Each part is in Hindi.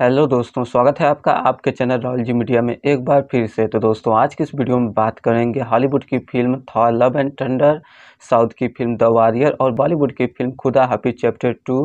हेलो दोस्तों स्वागत है आपका आपके चैनल रॉयल जी मीडिया में एक बार फिर से तो दोस्तों आज की इस वीडियो में बात करेंगे हॉलीवुड की film Thor love and thunder south की फिल्म द वॉरियर और बॉलीवुड की फिल्म खुदा हफी चैप्टर टू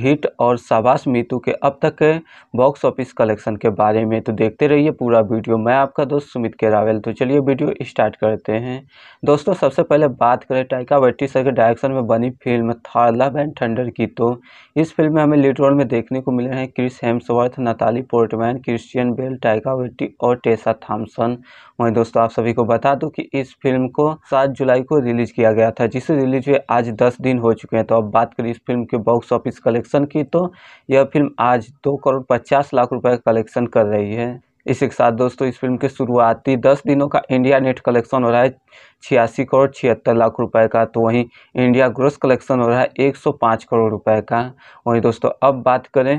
हिट और शाबाश मीतू के अब तक के बॉक्स ऑफिस कलेक्शन के बारे में तो देखते रहिए पूरा वीडियो मैं आपका दोस्त सुमित केरावेल तो चलिए वीडियो स्टार्ट करते हैं दोस्तों सबसे पहले बात करें टाइका वेट्टी सर के डायरेक्शन में बनी film Thor love and thunder की तो इस फिल्म में हमें लीड रोल में देखने को मिले हैं Chris Hemsworth Natalie Portman Christian Bale Taika Waititi और टेसा थाम्सन वहीं दोस्तों आप सभी को बता दो कि इस फिल्म को सात जुलाई को रिलीज किया गया था जिसे रिलीज हुए आज दस दिन हो चुके हैं तो अब बात करें इस फिल्म के बॉक्स ऑफिस कलेक्शन कलेक्शन की तो यह फिल्म आज दो करोड़ पचास लाख रुपए का कलेक्शन कर रही है इसी के साथ दोस्तों इस फिल्म के शुरुआती दस दिनों का इंडिया नेट कलेक्शन हो रहा है छियासी करोड़ छिहत्तर लाख रुपए का तो वहीं इंडिया ग्रोस कलेक्शन हो रहा है एक करोड़ रुपए का वहीं दोस्तों अब बात करें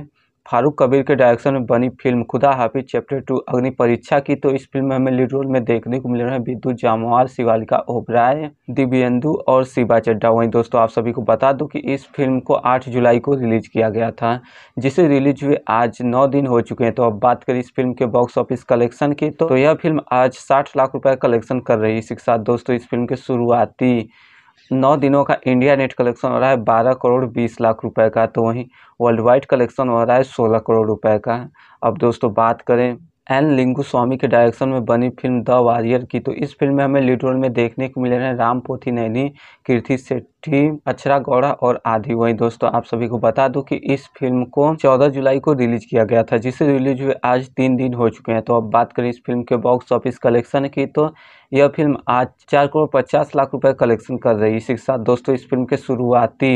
फारूक कबीर के डायरेक्शन में बनी फिल्म खुदा हाफिज चैप्टर टू अग्नि परीक्षा की तो इस फिल्म में हमें लीड रोल में देखने को मिल रहे हैं विद्युत जामवाल शिवालिका ओबराय दिव्यंदु और शिवा चड्डा वहीं दोस्तों आप सभी को बता दूं कि इस फिल्म को 8 जुलाई को रिलीज किया गया था जिसे रिलीज हुए आज नौ दिन हो चुके हैं तो अब बात करें इस फिल्म के बॉक्स ऑफिस कलेक्शन की तो यह फिल्म आज साठ लाख रुपये कलेक्शन कर रही है इसके साथ दोस्तों इस फिल्म के शुरुआती नौ दिनों का इंडिया नेट कलेक्शन हो रहा है बारह करोड़ बीस लाख रुपए का तो वहीं वर्ल्ड वाइड कलेक्शन हो रहा है सोलह करोड़ रुपए का अब दोस्तों बात करें एन लिंगू स्वामी के डायरेक्शन में बनी फिल्म द वॉरियर की तो इस फिल्म में हमें लीड रोल में देखने को मिले हैं राम पोथी नैनी कीर्ति सेट्ठी अक्षरा गौड़ा और आदि वही दोस्तों आप सभी को बता दूं कि इस फिल्म को 14 जुलाई को रिलीज किया गया था जिसे रिलीज हुए आज तीन दिन हो चुके हैं तो अब बात करें इस फिल्म के बॉक्स ऑफिस कलेक्शन की तो यह फिल्म आज चार करोड़ पचास लाख रुपये कलेक्शन कर रही है इसी के साथ दोस्तों इस फिल्म के शुरुआती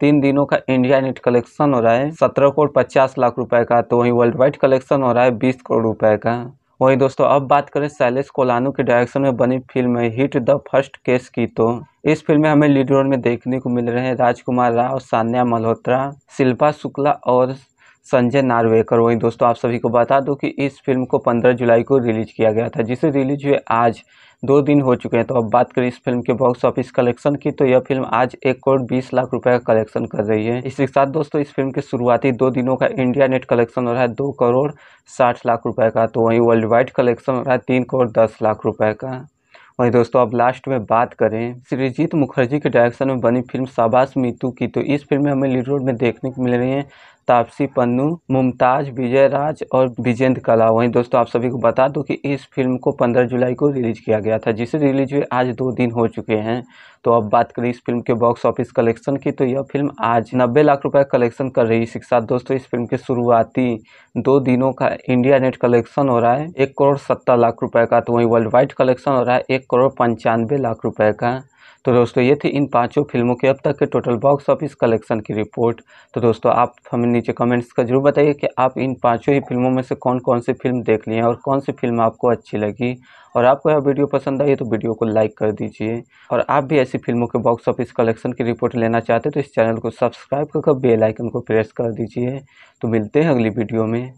तीन दिनों का इंडिया नेट कलेक्शन हो रहा है सत्रह करोड़ पचास लाख रुपए का तो वहीं वर्ल्ड वाइड कलेक्शन हो रहा है बीस करोड़ रुपए का वहीं दोस्तों अब बात करें शैलेश कोलानू के डायरेक्शन में बनी film hit the first case की तो इस फिल्म में हमें लीड रोल में देखने को मिल रहे हैं राजकुमार राव सान्या मल्होत्रा शिल्पा शुक्ला और संजय नार्वेकर वहीं दोस्तों आप सभी को बता दूं कि इस फिल्म को 15 जुलाई को रिलीज किया गया था जिसे रिलीज हुए आज दो दिन हो चुके हैं तो अब बात करें इस फिल्म के बॉक्स ऑफिस कलेक्शन की तो यह फिल्म आज एक करोड़ बीस लाख रुपए का कलेक्शन कर रही है इसके साथ दोस्तों इस फिल्म के शुरुआती दो दिनों का इंडिया नेट कलेक्शन हो रहा है दो करोड़ साठ लाख रुपए का तो वहीं वर्ल्ड वाइड कलेक्शन हो रहा है तीन करोड़ दस लाख रुपए का वहीं दोस्तों अब लास्ट में बात करें श्रीजीत मुखर्जी के डायरेक्शन में बनी फिल्म शाबाश मीतू की तो इस फिल्म में हमें लीड रोड में देखने को मिल रही है तापसी पन्नू मुमताज़ विजय राज और विजेंद्र कला वहीं दोस्तों आप सभी को बता दूं कि इस फिल्म को 15 जुलाई को रिलीज़ किया गया था जिसे रिलीज हुए आज दो दिन हो चुके हैं तो अब बात करें इस फिल्म के बॉक्स ऑफिस कलेक्शन की तो यह फिल्म आज नब्बे लाख रुपए कलेक्शन कर रही है इसके साथ दोस्तों इस फिल्म के शुरुआती दो दिनों का इंडिया नेट कलेक्शन हो रहा है एक करोड़ सत्तर लाख रुपए का तो वहीं वर्ल्ड वाइड कलेक्शन हो रहा है एक करोड़ पंचानवे लाख रुपए का तो दोस्तों ये थी इन पांचों फिल्मों के अब तक के टोटल बॉक्स ऑफिस कलेक्शन की रिपोर्ट तो दोस्तों आप हमें नीचे कमेंट्स का जरूर बताइए कि आप इन पांचों ही फिल्मों में से कौन कौन सी फिल्म देख लिए हैं और कौन सी फिल्म आपको अच्छी लगी और आपको यह वीडियो पसंद आई तो वीडियो को लाइक कर दीजिए और आप भी ऐसी फिल्मों के बॉक्स ऑफिस कलेक्शन की रिपोर्ट लेना चाहते हैं तो इस चैनल को सब्सक्राइब करके बेलाइकन को प्रेस कर दीजिए तो मिलते हैं अगली वीडियो में